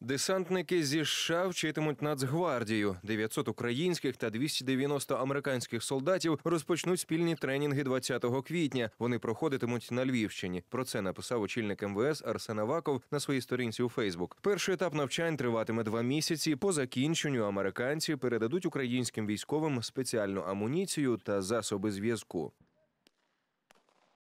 Десантники зі США вчитимуть Нацгвардію. 900 українських та 290 американських солдатів розпочнуть спільні тренінги 20 квітня. Вони проходитимуть на Львівщині. Про це написав очільник МВС Арсен Аваков на своїй сторінці у Фейсбук. Перший етап навчань триватиме два місяці. По закінченню американці передадуть українським військовим спеціальну амуніцію та засоби зв'язку.